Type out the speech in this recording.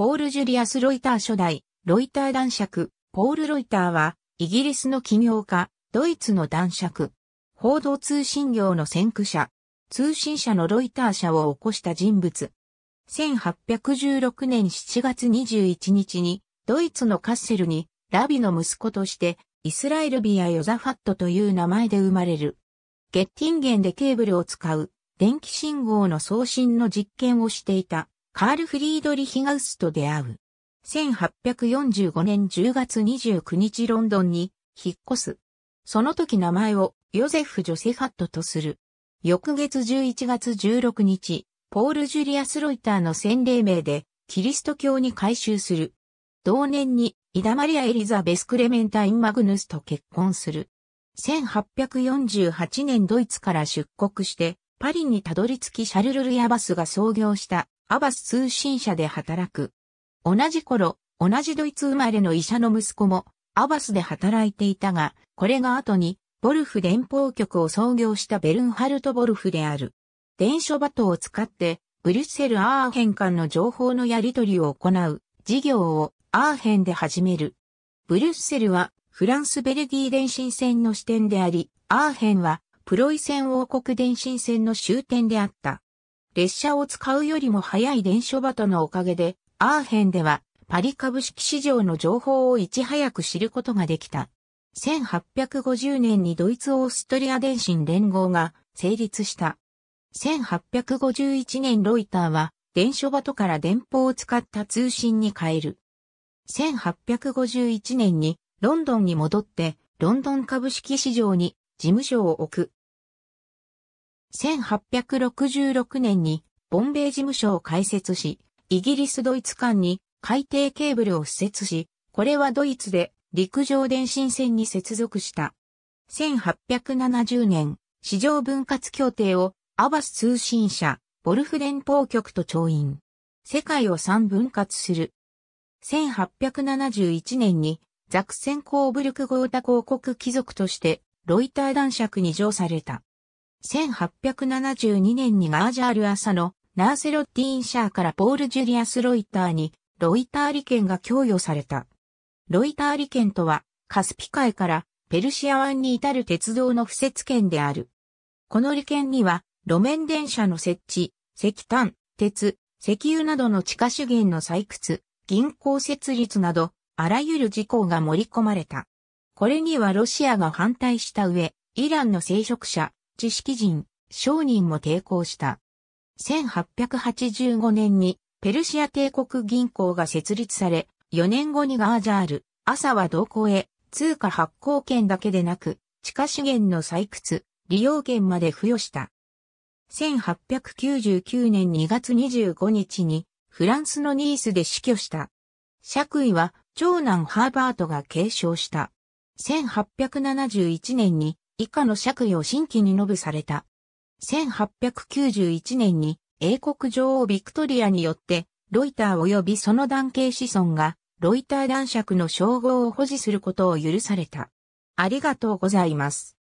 ポール・ジュリアス・ロイター初代、ロイター男爵、ポール・ロイターは、イギリスの起業家、ドイツの男爵。報道通信業の先駆者、通信社のロイター社を起こした人物。1816年7月21日に、ドイツのカッセルに、ラビの息子として、イスラエルビア・ヨザファットという名前で生まれる。ゲッティンゲンでケーブルを使う、電気信号の送信の実験をしていた。カール・フリードリヒガウスと出会う。1845年10月29日ロンドンに引っ越す。その時名前をヨゼフ・ジョセファットとする。翌月11月16日、ポール・ジュリアス・ロイターの洗礼名でキリスト教に改宗する。同年にイダマリア・エリザベス・クレメンタイン・マグヌスと結婚する。1848年ドイツから出国してパリにたどり着きシャルル・ルヤバスが創業したアバス通信社で働く。同じ頃、同じドイツ生まれの医者の息子もアバスで働いていたが、これが後にボルフ連邦局を創業したベルンハルト・ボルフである。電書バトを使って、ブリュッセル・アーヘン間の情報のやり取りを行う事業をアーヘンで始める。ブリュッセルはフランス・ベルギー電信線の支店であり、アーヘンはプロイセン王国電信線の終点であった。列車を使うよりも早い電書バトのおかげで、アーヘンではパリ株式市場の情報をいち早く知ることができた。1850年にドイツオーストリア電信連合が成立した。1851年ロイターは電書バトから電報を使った通信に変える。1851年にロンドンに戻ってロンドン株式市場に事務所を置く。1866年にボンベイ事務所を開設し、イギリスドイツ間に海底ケーブルを施設し、これはドイツで陸上電信線に接続した。1870年、市場分割協定をアバス通信社、ボルフ連邦局と調印。世界を3分割する。1871年にザクセンコーブルク豪太公国貴族としてロイター男爵に上された。1872年にガージャール朝のナーセロッティンシャーからポール・ジュリアス・ロイターにロイター利権が供与された。ロイター利権とはカスピ海からペルシア湾に至る鉄道の敷設権である。この利権には路面電車の設置、石炭、鉄、石油などの地下資源の採掘、銀行設立など、あらゆる事項が盛り込まれた。これにはロシアが反対した上、イランの聖職者、知識人、商人も抵抗した。1885年にペルシア帝国銀行が設立され、4年後にガージャール、朝は同行へ、通貨発行権だけでなく、地下資源の採掘、利用権まで付与した。1899年2月25日に、フランスのニースで死去した。爵位は、長男ハーバートが継承した。1871年に、以下の爵位を新規に述ぶされた。1891年に英国女王ビクトリアによって、ロイター及びその男系子孫が、ロイター男爵の称号を保持することを許された。ありがとうございます。